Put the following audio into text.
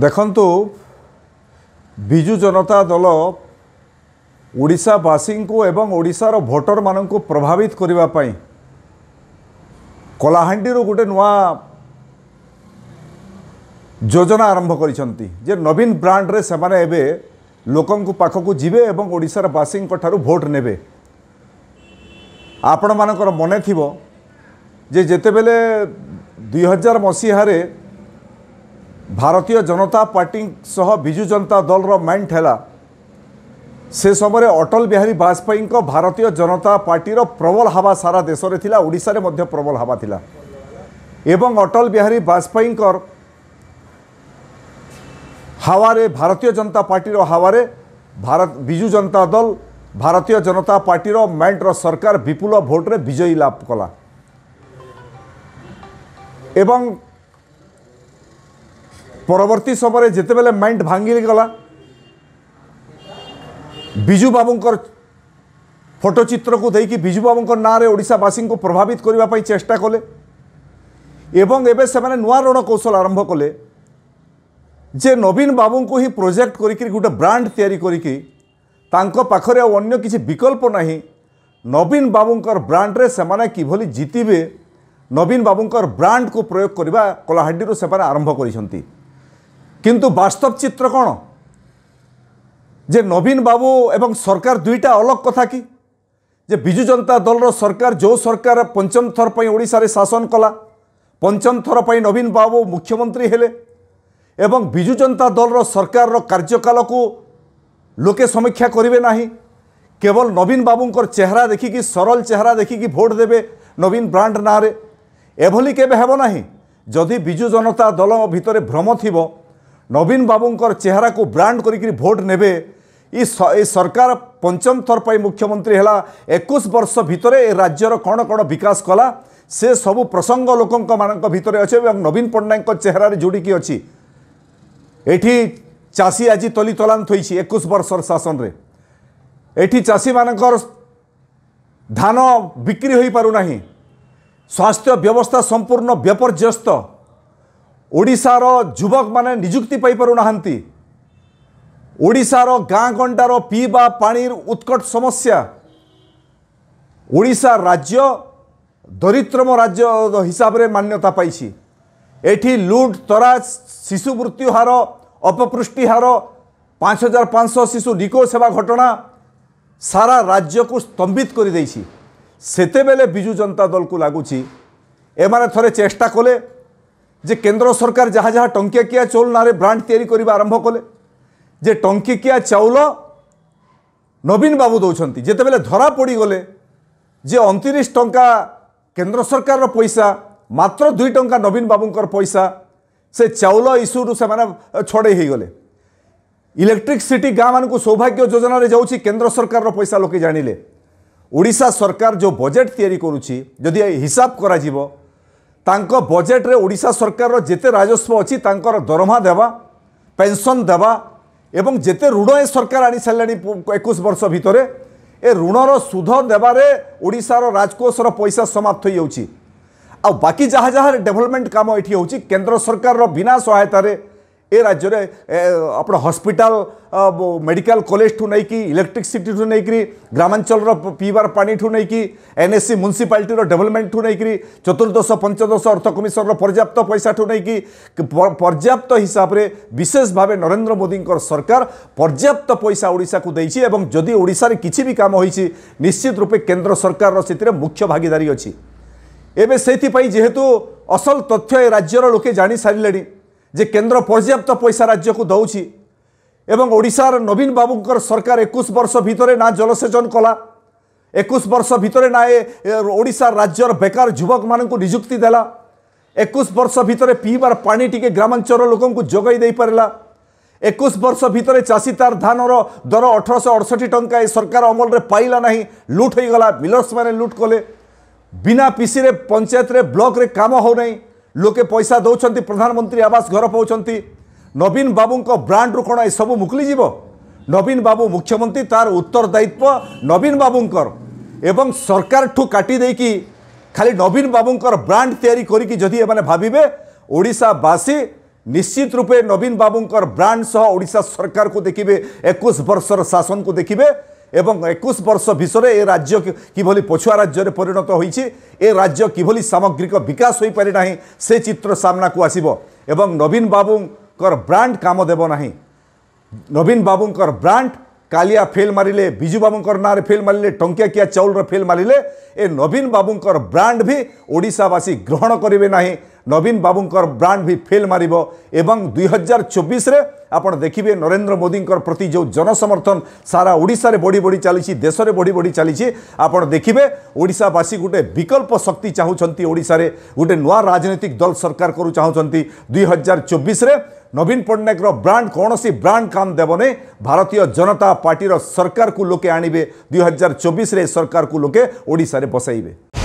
ଦେଖନ୍ତୁ ବିଜୁ ଜନତା ଦଳ ଓଡ଼ିଶାବାସୀଙ୍କୁ ଏବଂ ଓଡ଼ିଶାର ଭୋଟରମାନଙ୍କୁ ପ୍ରଭାବିତ କରିବା ପାଇଁ କଳାହାଣ୍ଡିରୁ ଗୋଟେ ନୂଆ ଯୋଜନା ଆରମ୍ଭ କରିଛନ୍ତି ଯେ ନବୀନ ବ୍ରାଣ୍ଡରେ ସେମାନେ ଏବେ ଲୋକଙ୍କ ପାଖକୁ ଯିବେ ଏବଂ ଓଡ଼ିଶାର ବାସୀଙ୍କ ଠାରୁ ଭୋଟ ନେବେ ଆପଣମାନଙ୍କର ମନେ ଥିବ ଯେ ଯେତେବେଳେ ଦୁଇ ହଜାର ମସିହାରେ ଭାରତୀୟ ଜନତା ପାର୍ଟି ସହ ବିଜୁ ଜନତା ଦଳର ମାଇଣ୍ଡ ହେଲା ସେ ସମୟରେ ଅଟଲ ବିହାରୀ ବାଜପେୟୀଙ୍କ ଭାରତୀୟ ଜନତା ପାର୍ଟିର ପ୍ରବଳ ହାବା ସାରା ଦେଶରେ ଥିଲା ଓଡ଼ିଶାରେ ମଧ୍ୟ ପ୍ରବଳ ହାବା ଥିଲା ଏବଂ ଅଟଲ ବିହାରୀ ବାଜପେୟୀଙ୍କର ହାୱାରେ ଭାରତୀୟ ଜନତା ପାର୍ଟିର ହାୱାରେ ଭାରତ ବିଜୁ ଜନତା ଦଳ ଭାରତୀୟ ଜନତା ପାର୍ଟିର ମାଇଣ୍ଡର ସରକାର ବିପୁଳ ଭୋଟରେ ବିଜୟୀ ଲାଭ କଲା ଏବଂ পরবর্তী সময় যেতবে মাইন্ড ভাঙ্গি গলা বিজু বাবুঙ্কর ফটোচিত্রকু দিয়ে বিজু বাবুঙ্কর না ওড়শাবাসী প্রভাবিত করা চেষ্টা কলে এবং এবে সে নূয়া রণকৌশল আরম্ভ কলে যে নবীন বাবুঙ্কু হি প্রোজেক্ট করি গোটে ব্রাণ্ড তৈরি করি তাঙ্ক পাখে অন্য কিছু বিকল্প না নবীন বাবুঙ্কর ব্রাণ্ডে সে কিভাবে জিতবে নবীন বাবুঙ্কর ব্রাণ্ডকু প্রয়োগ করা কলাহাণ্ডি সে আরম্ভ করেছেন কিন্তু বাস্তব চিত্র কোণ যে নবীন বাবু এবং সরকার দুইটা অলগ কথা কি যে বিজু জনতা দলর সরকার যে সরকার পঞ্চম থর ওড়শার শাসন কলা পঞ্চম থর নবীন বাবু মুখ্যমন্ত্রী হলে এবং বিজু জনতা দলর সরকার কার্যকাল লোকে সমীক্ষা করবে না কেবল নবীন বাবুঙ্কর চেহারা দেখিকি সরল চেহারা দেখিকি ভোট দেবে নবীন ব্রাণ্ড না এভাবে কেবে হব না যদি বিজু জনতা দল ভিতরে ভ্রম থাকবে ନବୀନ ବାବୁଙ୍କର ଚେହେରାକୁ ବ୍ରାଣ୍ଡ କରିକିରି ଭୋଟ୍ ନେବେ ଇ ସରକାର ପଞ୍ଚମ ଥର ପାଇଁ ମୁଖ୍ୟମନ୍ତ୍ରୀ ହେଲା ଏକୋଇଶ ବର୍ଷ ଭିତରେ ଏ ରାଜ୍ୟର କ'ଣ କ'ଣ ବିକାଶ କଲା ସେ ସବୁ ପ୍ରସଙ୍ଗ ଲୋକଙ୍କ ମାନଙ୍କ ଭିତରେ ଅଛି ଏବଂ ନବୀନ ପଟ୍ଟନାୟକଙ୍କ ଚେହେରାରେ ଯୋଡ଼ିକି ଅଛି ଏଠି ଚାଷୀ ଆଜି ତଲି ତଲାନ୍ ଥୋଇଛି ଏକୋଇଶ ବର୍ଷର ଶାସନରେ ଏଠି ଚାଷୀମାନଙ୍କର ଧାନ ବିକ୍ରି ହୋଇପାରୁନାହିଁ ସ୍ୱାସ୍ଥ୍ୟ ବ୍ୟବସ୍ଥା ସମ୍ପୂର୍ଣ୍ଣ ବେପର୍ଯ୍ୟସ୍ତ ଓଡ଼ିଶାର ଯୁବକମାନେ ନିଯୁକ୍ତି ପାଇପାରୁନାହାନ୍ତି ଓଡ଼ିଶାର ଗାଁ ଗଣ୍ଡାର ପିଇବା ପାଣିର ଉତ୍କଟ ସମସ୍ୟା ଓଡ଼ିଶା ରାଜ୍ୟ ଦରିଦ୍ରମ ରାଜ୍ୟ ହିସାବରେ ମାନ୍ୟତା ପାଇଛି ଏଠି ଲୁଟ୍ ତରାଜ ଶିଶୁ ମୃତ୍ୟୁ ହାର ଅପପୃଷ୍ଟି ହାର ପାଞ୍ଚ ହଜାର ପାଞ୍ଚଶହ ଶିଶୁ ନିଖୋଜ ହେବା ଘଟଣା ସାରା ରାଜ୍ୟକୁ ସ୍ତମ୍ଭିତ କରିଦେଇଛି ସେତେବେଳେ ବିଜୁ ଜନତା ଦଳକୁ ଲାଗୁଛି ଏମାନେ ଥରେ ଚେଷ୍ଟା କଲେ যে কেন্দ্র সরকার যাহা যাহা টঙ্কিকিয়া চাউল নাঁরে ব্রাণ্ড তৈরি করা আরম্ভ কলে যে টঙ্কিকিয়া চাউল নবীন বাবু দৌঁচ যেতবে ধরা পড়িগলে যে অণতিরিশ টঙ্কা কেন্দ্র সরকারের পয়সা মাত্র দুই টঙ্কা নবীন বাবুঙ্কর পয়সা সে চাউল ইস্যুরু সে ছড়াই হয়ে গলে ইলেকট্রিসিটি গাঁ মানুষ সৌভাগ্য যোজনার যাচ্ছি কেন্দ্র সরকারের পয়সা লোকে জাঁলে ওড়শা সরকার যে বজেট তৈরি করুছি যদি হিসাব করা ତାଙ୍କ ବଜେଟ୍ରେ ଓଡ଼ିଶା ସରକାରର ଯେତେ ରାଜସ୍ୱ ଅଛି ତାଙ୍କର ଦରମା ଦେବା ପେନ୍ସନ୍ ଦେବା ଏବଂ ଯେତେ ଋଣ ଏ ସରକାର ଆଣିସାରିଲାଣି ଏକୋଇଶ ବର୍ଷ ଭିତରେ ଏ ଋଣର ସୁଧ ଦେବାରେ ଓଡ଼ିଶାର ରାଜକୋଷର ପଇସା ସମାପ୍ତ ହୋଇଯାଉଛି ଆଉ ବାକି ଯାହା ଯାହାର ଡେଭଲପମେଣ୍ଟ କାମ ଏଠି ହେଉଛି କେନ୍ଦ୍ର ସରକାରର ବିନା ସହାୟତାରେ ଏ ରାଜ୍ୟରେ ଆପଣ ହସ୍ପିଟାଲ ମେଡ଼ିକାଲ କଲେଜଠୁ ନେଇକି ଇଲେକ୍ଟ୍ରିସିଟିଠୁ ନେଇକରି ଗ୍ରାମାଞ୍ଚଳର ପିଇବାର ପାଣିଠୁ ନେଇକି ଏନ୍ଏସ୍ସି ମ୍ୟୁନିସିପାଲିଟିର ଡେଭଲପମେଣ୍ଟଠୁ ନେଇକରି ଚତୁର୍ଦ୍ଦଶ ପଞ୍ଚଦଶ ଅର୍ଥ କମିଶନର ପର୍ଯ୍ୟାପ୍ତ ପଇସାଠୁ ନେଇକି ପର୍ଯ୍ୟାପ୍ତ ହିସାବରେ ବିଶେଷ ଭାବେ ନରେନ୍ଦ୍ର ମୋଦିଙ୍କର ସରକାର ପର୍ଯ୍ୟାପ୍ତ ପଇସା ଓଡ଼ିଶାକୁ ଦେଇଛି ଏବଂ ଯଦି ଓଡ଼ିଶାରେ କିଛି ବି କାମ ହୋଇଛି ନିଶ୍ଚିତ ରୂପେ କେନ୍ଦ୍ର ସରକାରର ସେଥିରେ ମୁଖ୍ୟ ଭାଗିଦାରୀ ଅଛି ଏବେ ସେଇଥିପାଇଁ ଯେହେତୁ ଅସଲ ତଥ୍ୟ ଏ ରାଜ୍ୟର ଲୋକେ ଜାଣିସାରିଲେଣି যে কেন্দ্র পর্যাপ্ত পয়সা রাজ্যকে দৌছি এবং ওড়িশার নবীন বাবুঙ্কর সরকার একুশ বর্ষ ভিতরে না জলসেচন কলা একুশ বর্ষ ভিতরে না ওড়িশার রাজ্যর বেকার যুবক মানুষ নিযুক্তি দেলা একুশ বর্ষ ভিতরে পিবার পানি টিকে গ্রামাঞ্চল লোকଙ୍କୁ যোগাই দেইপারা একুশ বর্ষ ভিতরে চাষী তার ধানর দর অঠরশ অড়ষঠি টঙ্কা এই সরকার অমলরে পাইলা না লুট হয়ে গলা মিলর্স মানে লুট কলে বিনা পিসি পঞ্চায়েত ব্লক্রে কাম হো নাই ଲୋକେ ପଇସା ଦେଉଛନ୍ତି ପ୍ରଧାନମନ୍ତ୍ରୀ ଆବାସ ଘର ପାଉଛନ୍ତି ନବୀନ ବାବୁଙ୍କ ବ୍ରାଣ୍ଡରୁ କ'ଣ ଏସବୁ ମୁକୁଳିଯିବ ନବୀନ ବାବୁ ମୁଖ୍ୟମନ୍ତ୍ରୀ ତାର ଉତ୍ତରଦାୟିତ୍ୱ ନବୀନ ବାବୁଙ୍କର ଏବଂ ସରକାରଠୁ କାଟି ଦେଇକି ଖାଲି ନବୀନ ବାବୁଙ୍କର ବ୍ରାଣ୍ଡ ତିଆରି କରିକି ଯଦି ଏମାନେ ଭାବିବେ ଓଡ଼ିଶାବାସୀ ନିଶ୍ଚିତ ରୂପେ ନବୀନ ବାବୁଙ୍କର ବ୍ରାଣ୍ଡ ସହ ଓଡ଼ିଶା ସରକାରକୁ ଦେଖିବେ ଏକୋଇଶ ବର୍ଷର ଶାସନକୁ ଦେଖିବେ এবং একুশ বর্ষ ভিতরে এ রাজ্য কিভাবে পছুয়া রাজ্যের পরিণত হয়েছে এ রাজ্য কিভাবে সামগ্রিক বিকাশ হয়ে পারি না সে চিত্র সামনাকু আসব এবং নবীন বাবুকর ব্রাণ্ড কাম দেব না নবীন বাবুকর ব্রাণ্ড কালিয়া ফেল মারিলে বিজু বাবুকর নাঁরে ফেল মারিলে টঙ্কিয়া কিয়া চাউল ফেল মারিলে এ নবীন বাবুকর ব্রাণ্ড ভি ওড়িশাবাসী গ্রহণ করবে না ନବୀନ ବାବୁଙ୍କର ବ୍ରାଣ୍ଡ ବି ଫେଲ୍ ମାରିବ ଏବଂ ଦୁଇ ହଜାର ଚବିଶରେ ଆପଣ ଦେଖିବେ ନରେନ୍ଦ୍ର ମୋଦିଙ୍କର ପ୍ରତି ଯେଉଁ ଜନସମର୍ଥନ ସାରା ଓଡ଼ିଶାରେ ବଢ଼ି ବଢ଼ି ଚାଲିଛି ଦେଶରେ ବଢ଼ି ବଢ଼ି ଚାଲିଛି ଆପଣ ଦେଖିବେ ଓଡ଼ିଶାବାସୀ ଗୋଟେ ବିକଳ୍ପ ଶକ୍ତି ଚାହୁଁଛନ୍ତି ଓଡ଼ିଶାରେ ଗୋଟେ ନୂଆ ରାଜନୈତିକ ଦଳ ସରକାର କରୁ ଚାହୁଁଛନ୍ତି ଦୁଇ ହଜାର ଚବିଶରେ ନବୀନ ପଟ୍ଟନାୟକର ବ୍ରାଣ୍ଡ କୌଣସି ବ୍ରାଣ୍ଡ କାମ ଦେବନି ଭାରତୀୟ ଜନତା ପାର୍ଟିର ସରକାରକୁ ଲୋକେ ଆଣିବେ ଦୁଇ ହଜାର ଚବିଶରେ ସରକାରକୁ ଲୋକେ ଓଡ଼ିଶାରେ ବସାଇବେ